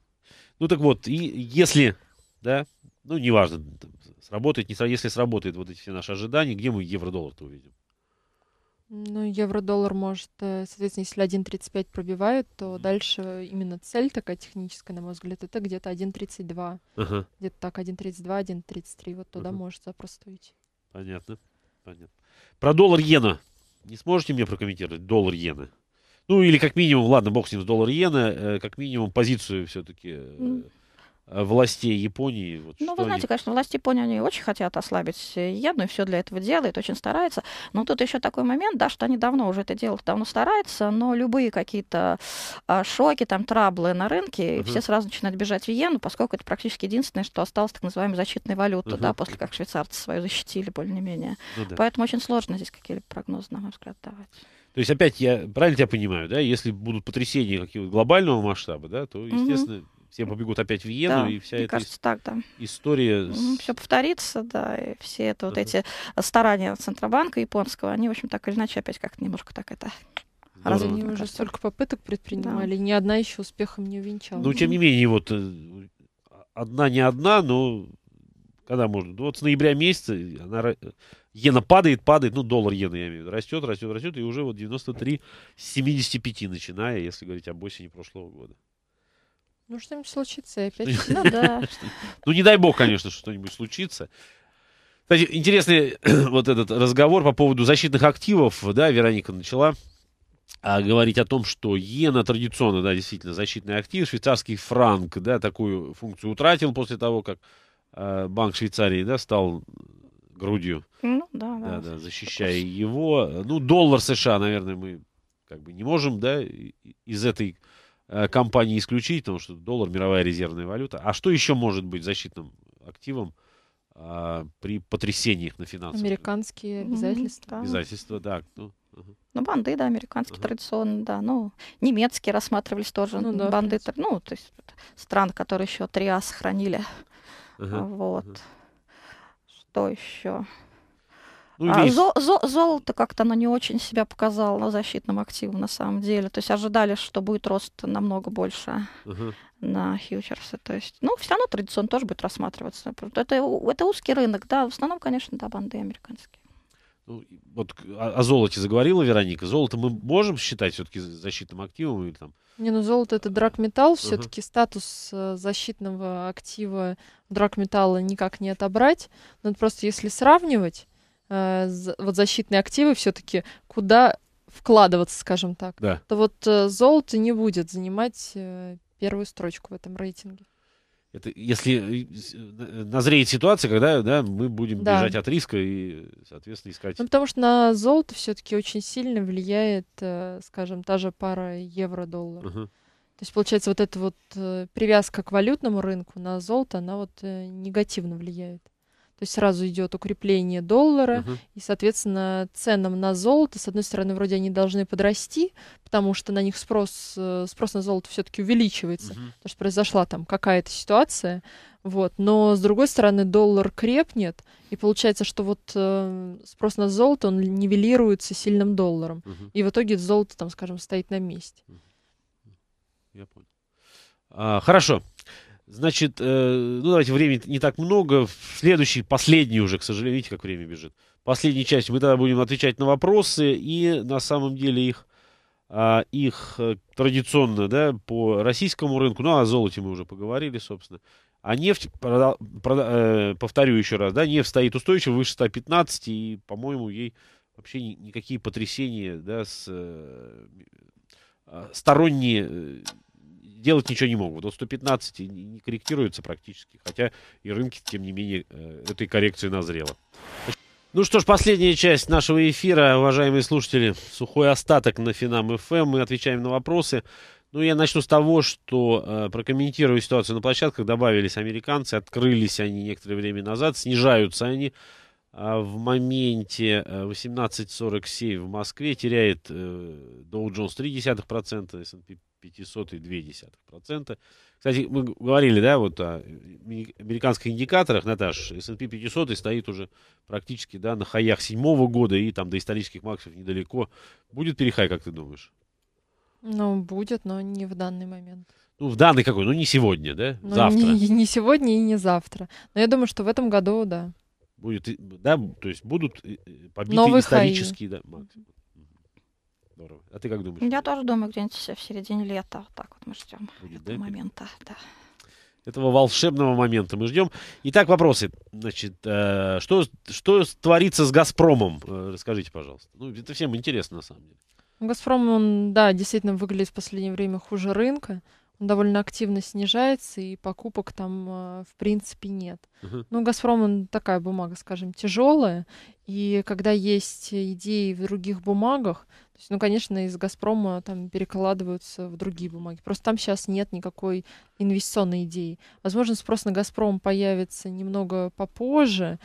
Ну так вот, и если, да, ну неважно, сработает, не сработает, если сработает вот эти все наши ожидания, где мы евро-доллар-то увидим? Ну, евро-доллар может, э, соответственно, если 1.35 пробивает, то дальше именно цель такая техническая, на мой взгляд, это где-то 1.32. Ага. Где-то так, 1.32, 1.33, вот туда ага. может запросто уйти. Понятно, понятно. Про доллар-иена. Не сможете мне прокомментировать доллар-иена? Ну, или как минимум, ладно, бог с ним, доллар-иена, э, как минимум позицию все-таки... Э, Э, властей Японии? Вот ну, вы знаете, они... конечно, власти Японии они очень хотят ослабить еду, и все для этого делают, очень стараются. Но тут еще такой момент, да, что они давно уже это делают, давно стараются, но любые какие-то а, шоки, там, траблы на рынке, uh-huh. все сразу начинают бежать в иену, поскольку это практически единственное, что осталось так называемой защитной валюты, uh-huh. да, после как швейцарцы свою защитили более-менее. Ну, да. Поэтому очень сложно здесь какие-либо прогнозы, на мой взгляд, давать. То есть, опять я правильно тебя понимаю, да, если будут потрясения какие-то глобального масштаба, да, то, естественно, угу все побегут опять в Вену, да, и вся эта кажется, ис- так, да. история... Ну, все повторится, да, и все это, вот эти старания Центробанка японского, они, в общем, так или иначе опять как-то немножко так это Раз они уже кажется. столько попыток предпринимали, да. ни одна еще успехом не увенчала. Ну, тем не менее, вот э, одна не одна, но когда можно? Ну, вот с ноября месяца она, иена падает, падает, ну, доллар иена, я имею в виду, растет, растет, растет, и уже вот 93 75 начиная, если говорить об осени прошлого года. Ну, что-нибудь случится, опять. *laughs* Ну, да. Ну, не дай бог, конечно, что-нибудь случится. Кстати, интересный *clears throat* вот этот разговор по поводу защитных активов, да, Вероника начала а, говорить о том, что иена традиционно, да, действительно, защитный актив, швейцарский франк, да, такую функцию утратил после того, как а, Банк Швейцарии, да, стал грудью, ну, да, да, да, защищая его. Ну, доллар США, наверное, мы как бы не можем, да, из этой Э, компании исключить, потому что доллар мировая резервная валюта. А что еще может быть защитным активом а, при потрясениях на финансах? Американские обязательства. Обязательства, да. Ну, ну, банды, да, американские ага. традиционно, да. Ну, немецкие рассматривались тоже. Ну, да, банды, ну, то есть стран, которые еще триа сохранили. Ага. Вот. Ага. Что еще? Ну, а, зо, зо, золото как-то оно не очень себя показало на защитном активе на самом деле. То есть ожидали, что будет рост намного больше угу. на фьючерсы. То есть, ну, все равно традиционно тоже будет рассматриваться. Это, это узкий рынок, да. В основном, конечно, да, банды американские. Ну, вот о, а, о золоте заговорила Вероника. Золото мы можем считать все-таки защитным активом или там? Не, ну золото это драгметалл. Все-таки статус э, защитного актива драгметалла никак не отобрать. Но ну, просто если сравнивать, Э, вот защитные активы все-таки, куда вкладываться, скажем так, да. то вот э, золото не будет занимать э, первую строчку в этом рейтинге. Это если назреет ситуация, когда да, мы будем да. бежать от риска и, соответственно, искать. Ну, потому что на золото все-таки очень сильно влияет, скажем, та же пара евро-доллар. Угу. То есть, получается, вот эта вот привязка к валютному рынку на золото, она вот негативно влияет. То есть сразу идет укрепление доллара, угу. и, соответственно, ценам на золото, с одной стороны, вроде они должны подрасти, потому что на них спрос, э, спрос на золото все-таки увеличивается, угу. потому что произошла там какая-то ситуация. Вот. Но, с другой стороны, доллар крепнет, и получается, что вот э, спрос на золото, он нивелируется сильным долларом. Угу. И в итоге золото там, скажем, стоит на месте. Я понял. А, хорошо. Значит, э, ну давайте, времени не так много. следующий, последний уже, к сожалению, видите, как время бежит. Последняя часть. мы тогда будем отвечать на вопросы. И на самом деле их, а, э, их традиционно, да, по российскому рынку, ну а о золоте мы уже поговорили, собственно. А нефть, прода, прода, э, повторю еще раз, да, нефть стоит устойчиво выше 115, и, по-моему, ей вообще ни, никакие потрясения, да, с, э, э сторонние э, делать ничего не могут. Вот 115 не корректируется практически, хотя и рынки, тем не менее, э, этой коррекции назрело. Ну что ж, последняя часть нашего эфира, уважаемые слушатели. Сухой остаток на Финам ФМ. Эм. Мы отвечаем на вопросы. Ну, я начну с того, что э, прокомментирую ситуацию на площадках. Добавились американцы, открылись они некоторое время назад, снижаются они. А в моменте 18.47 э, в Москве теряет э, Dow Jones 0,3%, S&P 0,05%. Кстати, мы говорили, да, вот о американских индикаторах, Наташ, S&P 500 стоит уже практически, да, на хаях седьмого года и там до исторических максимумов недалеко. Будет перехай, как ты думаешь? Ну, будет, но не в данный момент. Ну, в данный какой? Ну, не сегодня, да? Ну, завтра. Не, *laughs* не сегодня и не завтра. Но я думаю, что в этом году, да. Будет, да, то есть будут э, э, побиты Новых исторические, хаи. да, максимумы. Здорово. А ты как думаешь? Я тоже думаю, где-нибудь в середине лета. Вот так вот мы ждем Будет, этого да? момента. Да. Этого волшебного момента мы ждем. Итак, вопросы. Значит, э, что, что творится с «Газпромом»? Э, расскажите, пожалуйста. Ну, это всем интересно, на самом деле. «Газпром», он, да, действительно выглядит в последнее время хуже рынка. Он довольно активно снижается, и покупок там, э, в принципе, нет. Uh-huh. Ну, «Газпром», он такая бумага, скажем, тяжелая. И когда есть идеи в других бумагах, то есть, ну, конечно, из «Газпрома» там перекладываются в другие бумаги. Просто там сейчас нет никакой инвестиционной идеи. Возможно, спрос на «Газпром» появится немного попозже,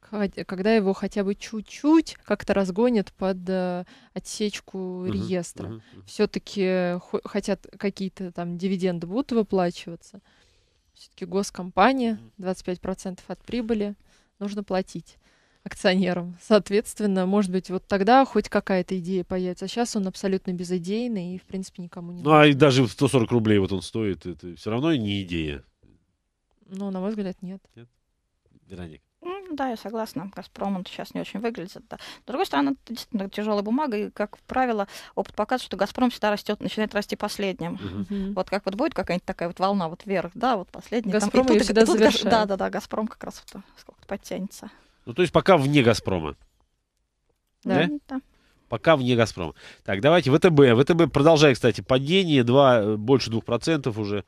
когда его хотя бы чуть-чуть как-то разгонят под э, отсечку реестра. Uh-huh, uh-huh. Все-таки хотят какие-то там дивиденды будут выплачиваться. Все-таки госкомпания 25% от прибыли нужно платить акционером. Соответственно, может быть, вот тогда хоть какая-то идея появится. А сейчас он абсолютно безыдейный и, в принципе, никому не Ну, а и даже 140 рублей вот он стоит, это все равно не идея. Ну, на мой взгляд, нет. Нет? Вероник. Да, я согласна. Газпром он сейчас не очень выглядит. Да. С другой стороны, это действительно тяжелая бумага, и, как правило, опыт показывает, что Газпром всегда растет, начинает расти последним. Угу. Вот как вот будет какая-нибудь такая вот волна вот вверх, да, вот последний. Газпром там, и тут, всегда и тут, Да, да, да, Газпром как раз вот сколько подтянется. Ну, то есть пока вне «Газпрома». Да, да? да. Пока вне «Газпрома». Так, давайте ВТБ. ВТБ продолжает, кстати, падение. 2, э, больше 2% уже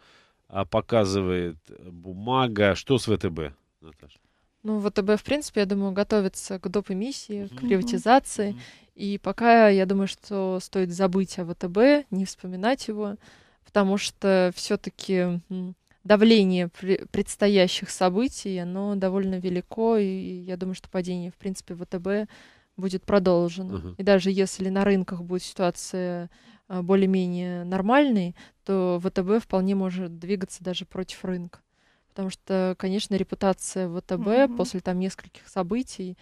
а, показывает э, бумага. Что с ВТБ, Наташа? Ну, ВТБ, в принципе, я думаю, готовится к доп. эмиссии, mm-hmm. к приватизации. Mm-hmm. И пока я думаю, что стоит забыть о ВТБ, не вспоминать его, потому что все-таки давление предстоящих событий, оно довольно велико, и я думаю, что падение, в принципе, ВТБ будет продолжено. Угу. И даже если на рынках будет ситуация э, более-менее нормальной, то ВТБ вполне может двигаться даже против рынка. Потому что, конечно, репутация ВТБ угу. после там нескольких событий,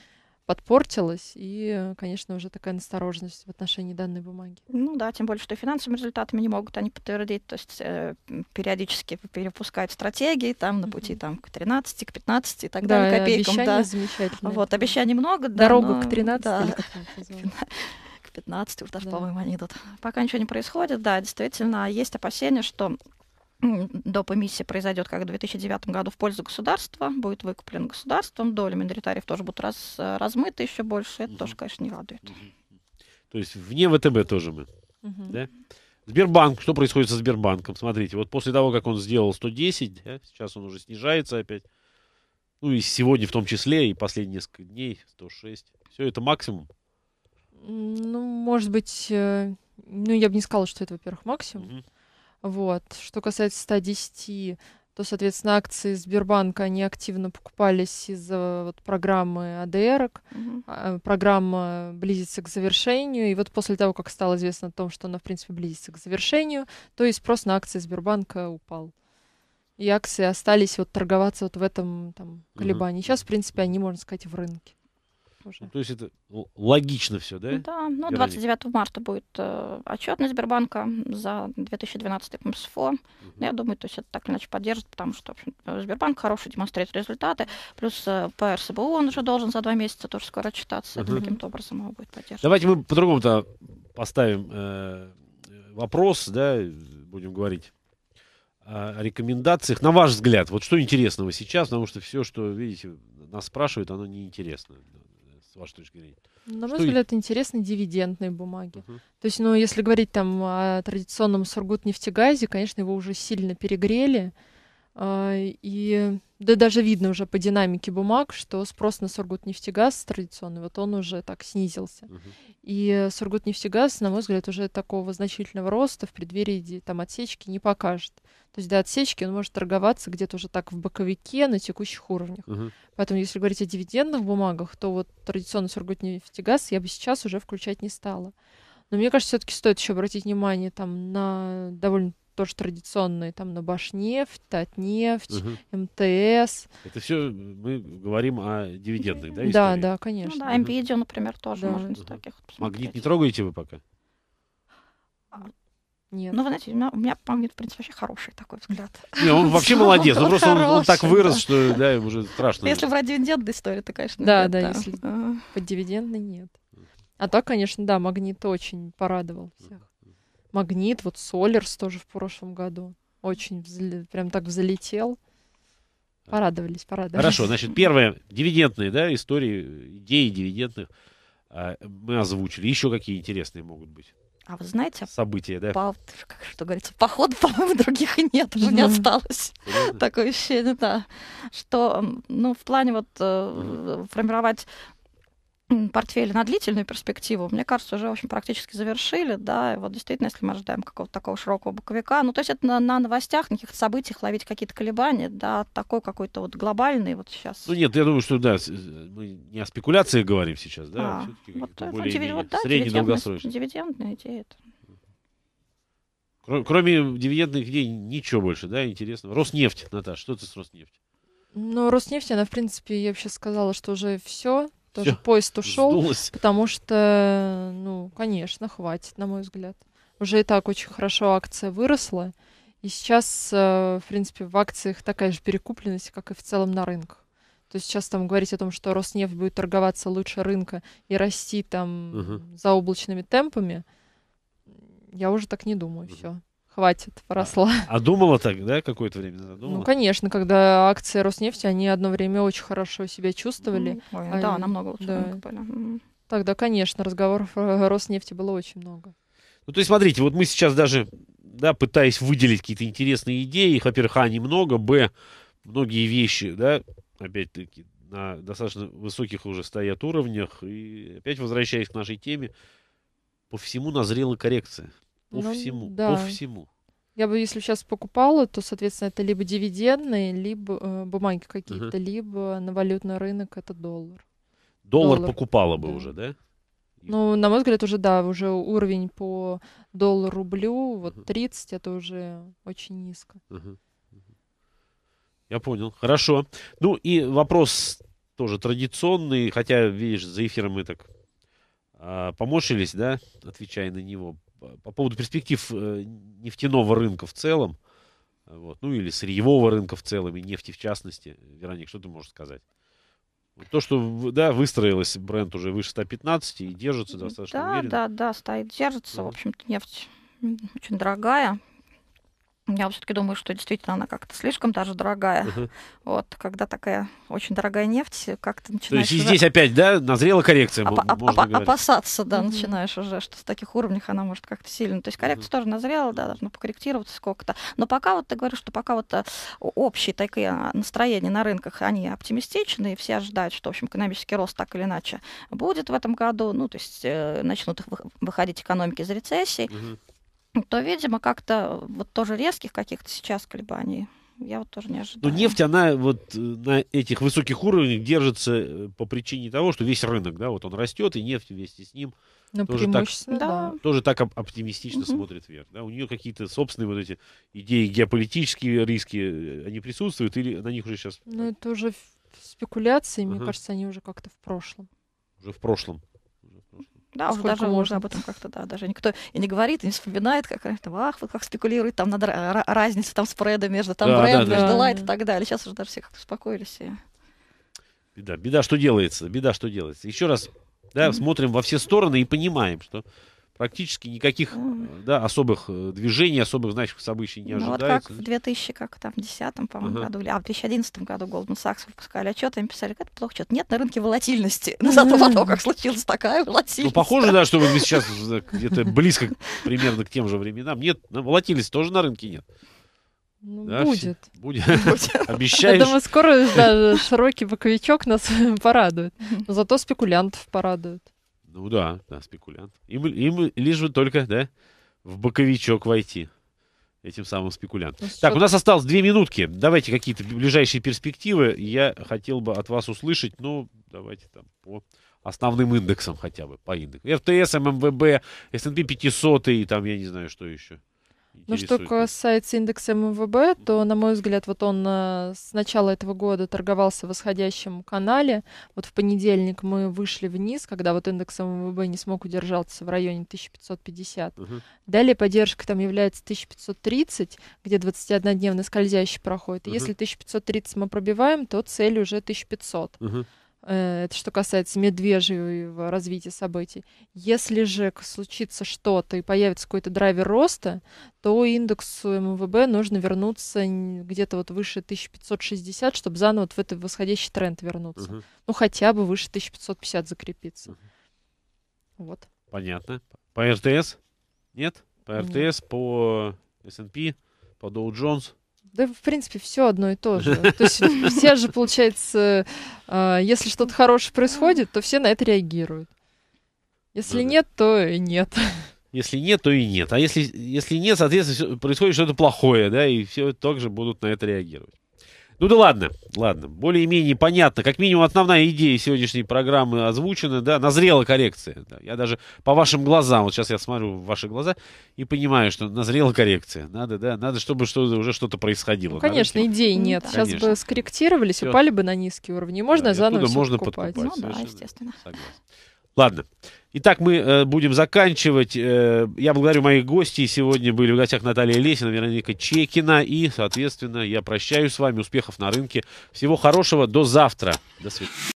подпортилось и, конечно, уже такая настороженность в отношении данной бумаги. Ну да, тем более, что финансовыми результатами не могут они подтвердить, то есть э, периодически перепускают стратегии там на пути там, к 13, к 15 и так да, далее, копейкам. Да, замечательно. Вот, обещаний много, да. Дорогу но... к 13 да. или как 15, *laughs* вот даже, да. по-моему, анекдот. Пока ничего не происходит, да, действительно, есть опасения, что доп. эмиссия произойдет, как в 2009 году, в пользу государства, будет выкуплен государством, доли миноритариев тоже будут раз, размыты еще больше, это угу. тоже, конечно, не радует. Угу. То есть вне ВТБ тоже мы, угу. да? Сбербанк, что происходит со Сбербанком? Смотрите, вот после того, как он сделал 110, да, сейчас он уже снижается опять, ну и сегодня в том числе, и последние несколько дней 106, все это максимум? Ну, может быть, э, ну я бы не сказала, что это, во-первых, максимум. Угу. Вот. Что касается 110, то, соответственно, акции Сбербанка, они активно покупались из-за вот, программы АДР. Угу. А, программа близится к завершению, и вот после того, как стало известно о том, что она, в принципе, близится к завершению, то и спрос на акции Сбербанка упал. И акции остались вот торговаться вот в этом там колебании. Угу. Сейчас, в принципе, они, можно сказать, в рынке уже. Ну, то есть это логично все, да? Да, ну, 29 марта будет э, отчетность Сбербанка за 2012 МСФО. Угу. Я думаю, то есть это так или иначе поддержит, потому что, в общем, Сбербанк хороший демонстрирует результаты, плюс э, по РСБУ он уже должен за два месяца тоже скоро отчитаться, угу. каким-то образом его будет поддерживать. Давайте мы по-другому-то поставим э, вопрос, да, будем говорить о рекомендациях. На ваш взгляд, вот что интересного сейчас, потому что все, что, видите, нас спрашивают, оно неинтересно вашей точки зрения? На мой взгляд, это интересные дивидендные бумаги. Угу. То есть, ну, если говорить там о традиционном Сургутнефтегазе, конечно, его уже сильно перегрели. А, и да даже видно уже по динамике бумаг, что спрос на Сургутнефтегаз традиционный, вот он уже так снизился. Угу. И Сургутнефтегаз, на мой взгляд, уже такого значительного роста в преддверии там отсечки не покажет. То есть до отсечки он может торговаться где-то уже так в боковике на текущих уровнях. Угу. Поэтому если говорить о дивидендных бумагах, то вот традиционный Сургутнефтегаз я бы сейчас уже включать не стала. Но мне кажется, все-таки стоит еще обратить внимание там на довольно тоже традиционные, там на Башнефть, Татнефть, угу. МТС. Это все э, мы говорим о дивидендах, да? Да, ну да, конечно. Ну, да, МВидео, угу. например, тоже да. можно из угу. таких посмотреть. Магнит не трогаете вы пока? А, нет. Ну, вы знаете, у меня, у меня магнит, в принципе, вообще хороший такой взгляд. Не, он вообще *laughs* молодец. Он просто так вырос, что да, ему уже страшно. Ну, если брать дивидендные истории, то, конечно, Да, да, если э. под дивиденды нет. А так, конечно, да, магнит очень порадовал всех. Магнит, вот Солерс тоже в прошлом году. Очень взле- прям так взлетел. Порадовались, порадовались. Хорошо, значит, первое, дивидендные, да, истории, идеи дивидендных а, мы озвучили. Еще какие интересные могут быть? А вы знаете, события, да? По, как, что говорится, походу, по-моему, других и нет, уже не осталось. Такое ощущение, да. Что, ну, в плане вот э, формировать портфеля на длительную перспективу, мне кажется, уже очень практически завершили, да, и вот действительно, если мы ожидаем какого-то такого широкого боковика, ну, то есть это на, на новостях, на каких-то событиях ловить какие-то колебания, да, такой какой-то вот глобальный вот сейчас. Ну, нет, я думаю, что, да, э, мы не о спекуляциях говорим сейчас, да, а, а все-таки вот, более вот, да, средний долгосрочный. Дивидендная идея это. Кроме, кроме дивидендных идей ничего больше, да, интересного. Роснефть, Наташа, что ты с Роснефть? Ну, Роснефть, она, в принципе, я вообще сказала, что уже все тоже Всё, поезд ушел, потому что, ну, конечно, хватит, на мой взгляд. Уже и так очень хорошо акция выросла, и сейчас, э, в принципе, в акциях такая же перекупленность, как и в целом на рынках. То есть сейчас там говорить о том, что Роснефть будет торговаться лучше рынка и расти там угу. облачными темпами, я уже так не думаю, угу. все хватит, поросла. А, а думала так, да, какое-то время назад? Ну, конечно, когда акции Роснефти, они одно время очень хорошо себя чувствовали. Ой, а, да, намного лучше да. были. Тогда, конечно, разговоров о Роснефти было очень много. Ну, то есть, смотрите, вот мы сейчас даже, да, пытаясь выделить какие-то интересные идеи, их, во-первых, а, немного, б, многие вещи, да, опять-таки, на достаточно высоких уже стоят уровнях, и опять возвращаясь к нашей теме, по всему назрела коррекция. По ну, всему, да. по всему. Я бы, если сейчас покупала, то, соответственно, это либо дивиденды либо э, бумаги какие-то, угу. либо на валютный рынок это доллар. Доллар, доллар. покупала бы да. уже, да? Ну, на мой взгляд, уже да, уже уровень по доллару-рублю, вот uh-huh. 30, это уже очень низко. Uh-huh. Uh-huh. Я понял, хорошо. Ну и вопрос тоже традиционный, хотя, видишь, за эфиром мы так а, помошились, да, отвечая на него по поводу перспектив э, нефтяного рынка в целом, вот, ну или сырьевого рынка в целом, и нефти в частности, Вероник, что ты можешь сказать? То, что да, выстроилась бренд уже выше 115 и держится достаточно да, уверенно. Да, да, стоит, держится. Да. В общем-то, нефть очень дорогая. Я все-таки думаю, что действительно она как-то слишком даже дорогая. Угу. Вот, когда такая очень дорогая нефть, как-то начинаешь... То есть уже... здесь опять, да, назрела коррекция, Оп- можно оп- Опасаться, да, угу. начинаешь уже, что с таких уровнях она может как-то сильно... То есть коррекция угу. тоже назрела, да, должна покорректироваться сколько-то. Но пока вот ты говоришь, что пока вот э, общие такие а, настроения на рынках, они оптимистичны, и все ожидают, что, в общем, экономический рост так или иначе будет в этом году. Ну, то есть э, начнут выходить экономики из рецессии. Угу то, видимо, как-то э, вот тоже резких каких-то сейчас колебаний я вот тоже не ожидаю. Но ну, нефть, она вот э, на этих высоких уровнях держится э, по причине того, что весь рынок, да, вот он растет, и нефть вместе с ним ну, тоже, так, да. тоже так оптимистично угу. смотрит вверх. Да? У нее какие-то собственные вот эти идеи, геополитические риски, они присутствуют, или на них уже сейчас... Ну, это уже спекуляции, ага. мне кажется, они уже как-то в прошлом. Уже в прошлом. Да, уже даже можно. уже об этом как-то, да, даже никто и не говорит, и не вспоминает, как там, ах, вот как спекулирует, там надо разница там спреда между там да, бренд, да, между да. лайт и так далее. Сейчас уже даже все как-то успокоились. И... Беда, беда, что делается, беда, что делается. Еще раз, да, mm-hmm. смотрим во все стороны и понимаем, что практически никаких да, особых э, движений, особых значимых событий не ожидается. Ну, вот как в 2000, как там, в 2010, по-моему, uh-huh. году, а в 2011 году Goldman Sachs выпускали отчет им писали, как это плохо, что-то нет на рынке волатильности. Но *laughs* зато потом, как случилась такая волатильность. Ну, похоже, да, что мы сейчас э, где-то близко примерно к тем же временам. Нет, волатильности тоже на рынке нет. Ну, да, будет. Будет. *laughs* Обещаешь. Я думаю, скоро да, широкий боковичок нас *laughs* порадует. Но зато спекулянтов порадует. Ну да, да, спекулянт. Им, им лишь бы только, да, в боковичок войти. Этим самым спекулянтом. Ну, так, у нас осталось две минутки. Давайте какие-то ближайшие перспективы. Я хотел бы от вас услышать, ну, давайте там по основным индексам хотя бы, по индексам. ФТС, ММВБ, СНП 500 и там, я не знаю, что еще. Ну что касается индекса МВБ, то, на мой взгляд, вот он э, с начала этого года торговался в восходящем канале. Вот в понедельник мы вышли вниз, когда вот индекс МВБ не смог удержаться в районе 1550. Угу. Далее поддержка там является 1530, где 21-дневный скользящий проходит. И угу. Если 1530 мы пробиваем, то цель уже 1500. Угу. Э, это что касается медвежьего развития событий. Если же случится что-то и появится какой-то драйвер роста, то индексу МВБ нужно вернуться где-то вот выше 1560, чтобы заново вот в этот восходящий тренд вернуться. Угу. Ну, хотя бы выше 1550 закрепиться. Угу. Вот. Понятно. По РТС? Нет? По РТС, Нет. по S&P, по Dow Jones? Да, в принципе, все одно и то же. То есть *laughs* все же, получается, а, если что-то хорошее происходит, то все на это реагируют. Если нет, то и нет. Если нет, то и нет. А если, если нет, соответственно, происходит что-то плохое, да, и все также будут на это реагировать. Ну да ладно, ладно. Более-менее понятно. Как минимум основная идея сегодняшней программы озвучена, да, назрела коррекция. Да. Я даже по вашим глазам, вот сейчас я смотрю в ваши глаза и понимаю, что назрела коррекция. Надо, да, надо, чтобы что уже что-то происходило. Ну, конечно, Нарушили. идей нет. Ну, Сейчас бы скорректировались, Всё. упали бы на низкие уровни. Можно да, заново можно покупать. подкупать. Ну, да, естественно. Согласен. Ладно. Итак, мы э, будем заканчивать. Э, я благодарю моих гостей. Сегодня были в гостях Наталья Лесина, Вероника Чекина. И, соответственно, я прощаюсь с вами. Успехов на рынке. Всего хорошего. До завтра. До свидания.